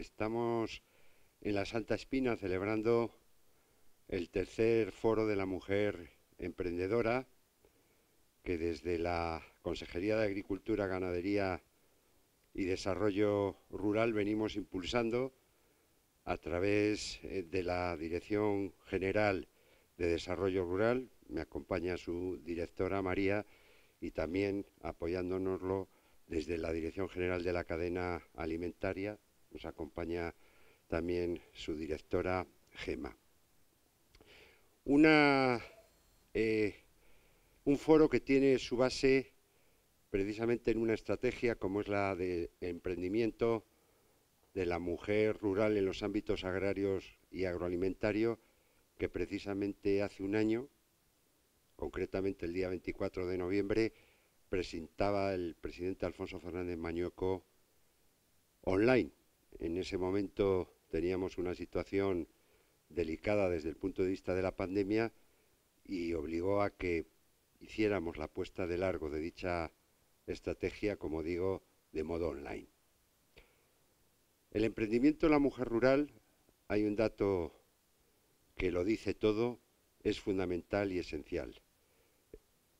Estamos en la Santa Espina celebrando el tercer foro de la mujer emprendedora que desde la Consejería de Agricultura, Ganadería y Desarrollo Rural venimos impulsando a través eh, de la Dirección General de Desarrollo Rural. Me acompaña su directora María y también apoyándonoslo desde la Dirección General de la Cadena Alimentaria, nos acompaña también su directora, Gema. Eh, un foro que tiene su base precisamente en una estrategia como es la de emprendimiento de la mujer rural en los ámbitos agrarios y agroalimentario, que precisamente hace un año, concretamente el día 24 de noviembre, presentaba el presidente Alfonso Fernández Mañueco online en ese momento teníamos una situación delicada desde el punto de vista de la pandemia y obligó a que hiciéramos la puesta de largo de dicha estrategia, como digo, de modo online. El emprendimiento de la mujer rural, hay un dato que lo dice todo, es fundamental y esencial.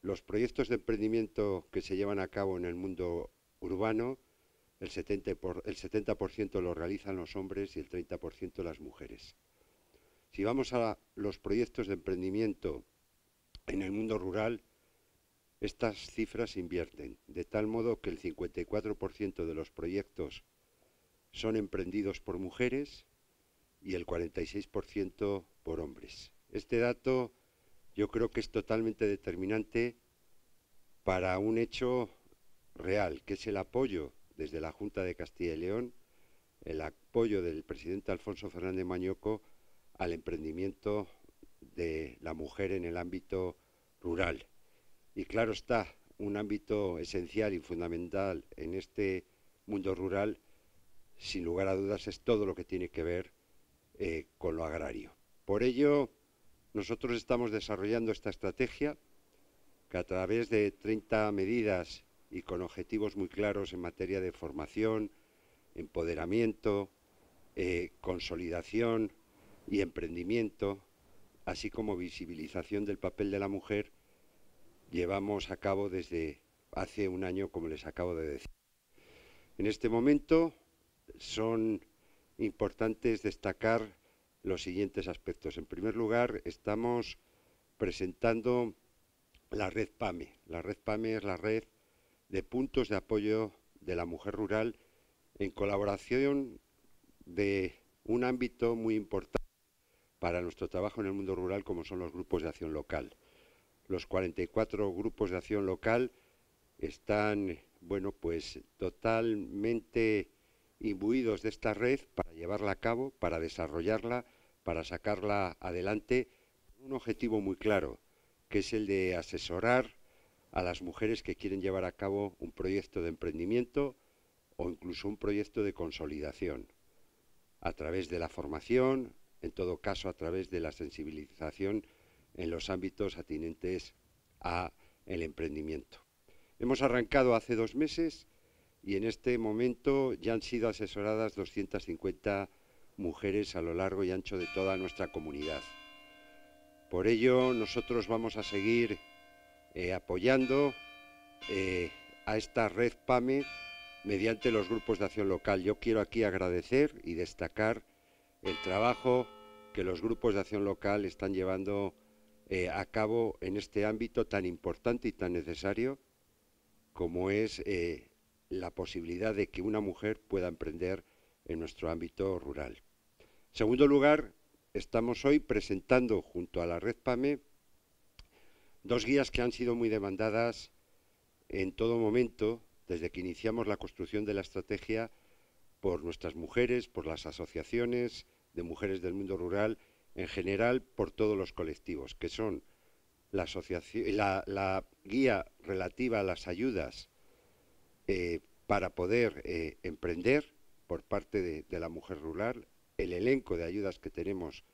Los proyectos de emprendimiento que se llevan a cabo en el mundo urbano el 70%, por, el 70 lo realizan los hombres y el 30% las mujeres. Si vamos a los proyectos de emprendimiento en el mundo rural, estas cifras invierten, de tal modo que el 54% de los proyectos son emprendidos por mujeres y el 46% por hombres. Este dato yo creo que es totalmente determinante para un hecho real, que es el apoyo desde la Junta de Castilla y León el apoyo del presidente Alfonso Fernández Mañoco al emprendimiento de la mujer en el ámbito rural. Y claro está, un ámbito esencial y fundamental en este mundo rural, sin lugar a dudas, es todo lo que tiene que ver eh, con lo agrario. Por ello, nosotros estamos desarrollando esta estrategia que a través de 30 medidas y con objetivos muy claros en materia de formación, empoderamiento, eh, consolidación y emprendimiento, así como visibilización del papel de la mujer, llevamos a cabo desde hace un año, como les acabo de decir. En este momento son importantes destacar los siguientes aspectos. En primer lugar, estamos presentando la red PAME. La red PAME es la red de puntos de apoyo de la mujer rural en colaboración de un ámbito muy importante para nuestro trabajo en el mundo rural como son los grupos de acción local. Los 44 grupos de acción local están, bueno, pues totalmente imbuidos de esta red para llevarla a cabo, para desarrollarla, para sacarla adelante, con un objetivo muy claro, que es el de asesorar a las mujeres que quieren llevar a cabo un proyecto de emprendimiento o incluso un proyecto de consolidación, a través de la formación, en todo caso a través de la sensibilización en los ámbitos atinentes a el emprendimiento. Hemos arrancado hace dos meses y en este momento ya han sido asesoradas 250 mujeres a lo largo y ancho de toda nuestra comunidad. Por ello, nosotros vamos a seguir eh, apoyando eh, a esta red PAME mediante los grupos de acción local. Yo quiero aquí agradecer y destacar el trabajo que los grupos de acción local están llevando eh, a cabo en este ámbito tan importante y tan necesario como es la posibilidad de que una mujer pueda emprender en nuestro ámbito rural. En segundo lugar, estamos hoy presentando junto a la red PAME Dos guías que han sido muy demandadas en todo momento, desde que iniciamos la construcción de la estrategia, por nuestras mujeres, por las asociaciones de mujeres del mundo rural, en general por todos los colectivos, que son la, guía relativa a las ayudas eh, para poder eh, emprender por parte de, la mujer rural, el elenco de ayudas que tenemos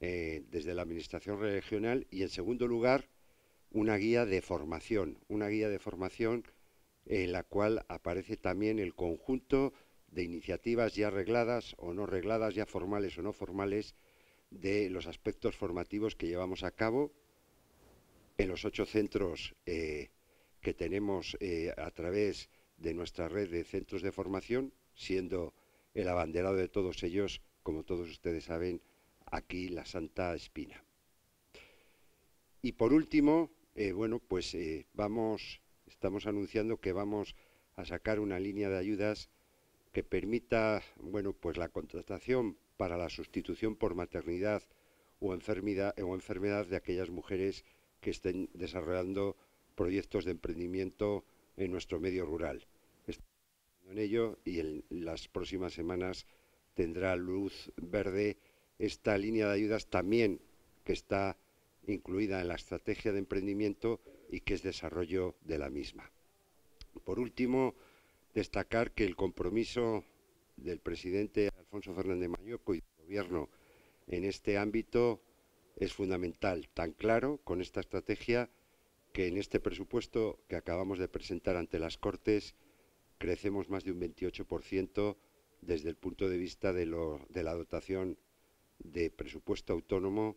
eh, desde la Administración Regional y, en segundo lugar, una guía de formación, una guía de formación en la cual aparece también el conjunto de iniciativas ya regladas o no regladas, ya formales o no formales, de los aspectos formativos que llevamos a cabo en los ocho centros eh, que tenemos eh, a través de nuestra red de centros de formación, siendo el abanderado de todos ellos, como todos ustedes saben, aquí la Santa Espina. Y por último, eh, bueno, pues eh, vamos, estamos anunciando que vamos a sacar una línea de ayudas que permita, bueno, pues la contratación para la sustitución por maternidad o enfermedad, o enfermedad de aquellas mujeres que estén desarrollando proyectos de emprendimiento en nuestro medio rural. Estamos en ello y en las próximas semanas tendrá luz verde esta línea de ayudas también que está incluida en la estrategia de emprendimiento y que es desarrollo de la misma. Por último, destacar que el compromiso del presidente Alfonso Fernández mayoco y del Gobierno en este ámbito es fundamental, tan claro con esta estrategia que en este presupuesto que acabamos de presentar ante las Cortes crecemos más de un 28% desde el punto de vista de la dotación de presupuesto autónomo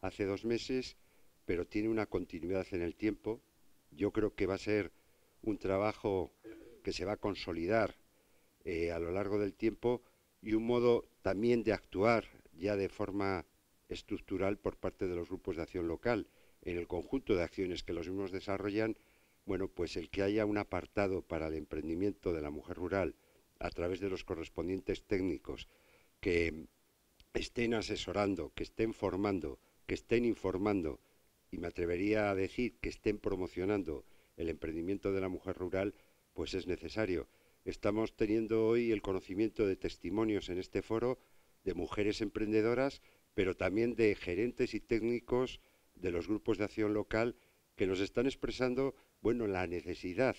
hace dos meses, pero tiene una continuidad en el tiempo. Yo creo que va a ser un trabajo que se va a consolidar eh, a lo largo del tiempo y un modo también de actuar ya de forma estructural por parte de los grupos de acción local en el conjunto de acciones que los mismos desarrollan, bueno, pues el que haya un apartado para el emprendimiento de la mujer rural a través de los correspondientes técnicos que estén asesorando, que estén formando, que estén informando y me atrevería a decir que estén promocionando el emprendimiento de la mujer rural, pues es necesario. Estamos teniendo hoy el conocimiento de testimonios en este foro de mujeres emprendedoras, pero también de gerentes y técnicos de los grupos de acción local que nos están expresando, bueno, la necesidad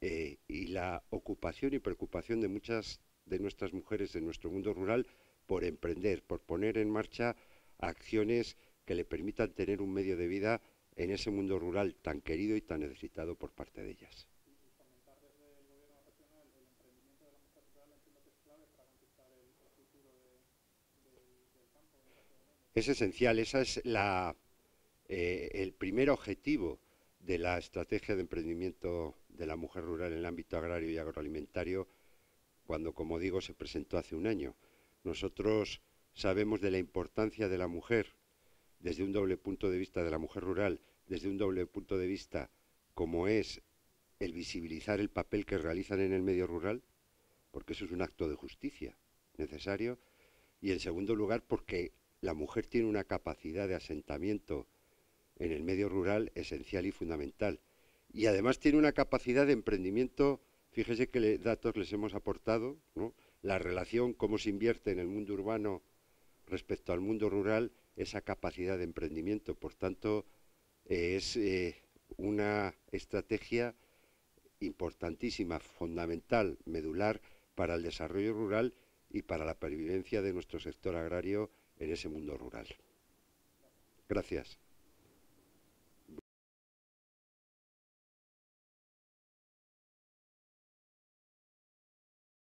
eh, y la ocupación y preocupación de muchas de nuestras mujeres en nuestro mundo rural por emprender, por poner en marcha acciones que le permitan tener un medio de vida en ese mundo rural tan querido y tan necesitado por parte de ellas. Es esencial, ese es eh, el primer objetivo de la estrategia de emprendimiento de la mujer rural en el ámbito agrario y agroalimentario, cuando, como digo, se presentó hace un año. Nosotros sabemos de la importancia de la mujer desde un doble punto de vista de la mujer rural, desde un doble punto de vista como es el visibilizar el papel que realizan en el medio rural, porque eso es un acto de justicia necesario, y en segundo lugar porque la mujer tiene una capacidad de asentamiento en el medio rural esencial y fundamental, y además tiene una capacidad de emprendimiento, fíjese qué datos les hemos aportado, la relación, cómo se invierte en el mundo urbano respecto al mundo rural esa capacidad de emprendimiento. Por tanto, eh, es eh, una estrategia importantísima, fundamental, medular para el desarrollo rural y para la pervivencia de nuestro sector agrario en ese mundo rural. Gracias.